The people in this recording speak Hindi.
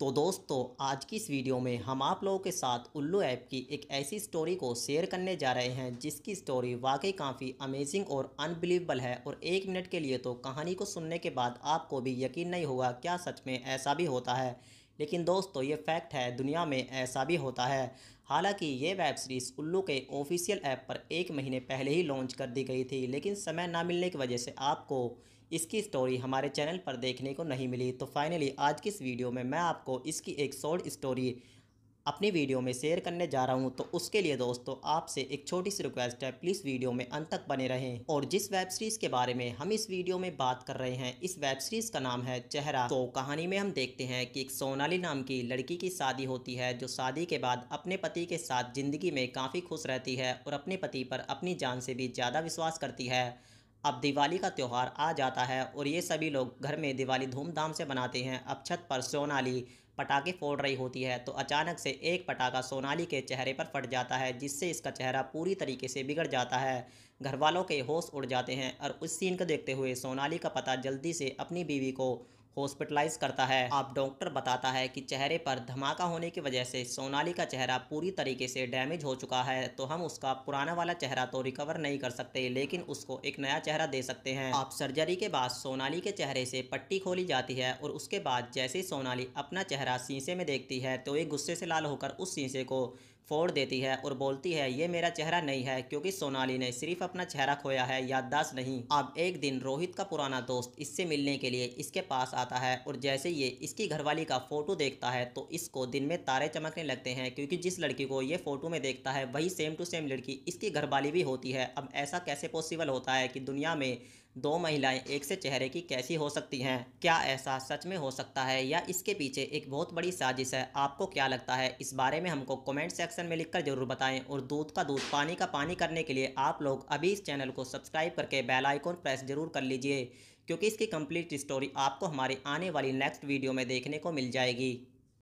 तो दोस्तों आज की इस वीडियो में हम आप लोगों के साथ उल्लू ऐप की एक ऐसी स्टोरी को शेयर करने जा रहे हैं जिसकी स्टोरी वाकई काफ़ी अमेजिंग और अनबिलीवेबल है और एक मिनट के लिए तो कहानी को सुनने के बाद आपको भी यकीन नहीं होगा क्या सच में ऐसा भी होता है लेकिन दोस्तों ये फैक्ट है दुनिया में ऐसा भी होता है हालांकि ये वेब सीरीज़ उल्लू के ऑफिशियल ऐप पर एक महीने पहले ही लॉन्च कर दी गई थी लेकिन समय ना मिलने की वजह से आपको इसकी स्टोरी हमारे चैनल पर देखने को नहीं मिली तो फाइनली आज की इस वीडियो में मैं आपको इसकी एक शॉर्ट स्टोरी अपनी वीडियो में शेयर करने जा रहा हूँ तो उसके लिए दोस्तों आपसे एक छोटी सी रिक्वेस्ट है प्लीज़ वीडियो में अंत तक बने रहें और जिस वेब सीरीज के बारे में हम इस वीडियो में बात कर रहे हैं इस वेब सीरीज का नाम है चेहरा तो कहानी में हम देखते हैं कि एक सोनाली नाम की लड़की की शादी होती है जो शादी के बाद अपने पति के साथ जिंदगी में काफ़ी खुश रहती है और अपने पति पर अपनी जान से भी ज़्यादा विश्वास करती है अब दिवाली का त्यौहार आ जाता है और ये सभी लोग घर में दिवाली धूमधाम से मनाते हैं अब छत पर सोनाली पटाखे फोड़ रही होती है तो अचानक से एक पटाखा सोनाली के चेहरे पर फट जाता है जिससे इसका चेहरा पूरी तरीके से बिगड़ जाता है घर वालों के होश उड़ जाते हैं और उस सीन को देखते हुए सोनाली का पता जल्दी से अपनी बीवी को हॉस्पिटलाइज करता है अब डॉक्टर बताता है कि चेहरे पर धमाका होने की वजह से सोनाली का चेहरा पूरी तरीके से डैमेज हो चुका है तो हम उसका पुराना वाला चेहरा तो रिकवर नहीं कर सकते लेकिन उसको एक नया चेहरा दे सकते हैं अब सर्जरी के बाद सोनाली के चेहरे से पट्टी खोली जाती है और उसके बाद जैसे सोनाली अपना चेहरा शीशे में देखती है तो एक गुस्से से लाल होकर उस शीशे को फोड़ देती है और बोलती है ये मेरा चेहरा नहीं है क्योंकि सोनाली ने सिर्फ अपना चेहरा खोया है याददाश्त नहीं अब एक दिन रोहित का पुराना दोस्त इससे मिलने के लिए इसके पास आता है और जैसे ये इसकी घरवाली का फोटो देखता है तो इसको दिन में तारे चमकने लगते हैं क्योंकि जिस लड़की को ये फोटो में देखता है वही सेम टू सेम लड़की इसकी घरवाली भी होती है अब ऐसा कैसे पॉसिबल होता है कि दुनिया में दो महिलाएं एक से चेहरे की कैसी हो सकती हैं क्या ऐसा सच में हो सकता है या इसके पीछे एक बहुत बड़ी साजिश है आपको क्या लगता है इस बारे में हमको कमेंट सेक्शन में लिखकर जरूर बताएं और दूध का दूध पानी का पानी करने के लिए आप लोग अभी इस चैनल को सब्सक्राइब करके बेल प्रेस जरूर कर लीजिए क्योंकि इसकी कम्प्लीट स्टोरी आपको हमारी आने वाली नेक्स्ट वीडियो में देखने को मिल जाएगी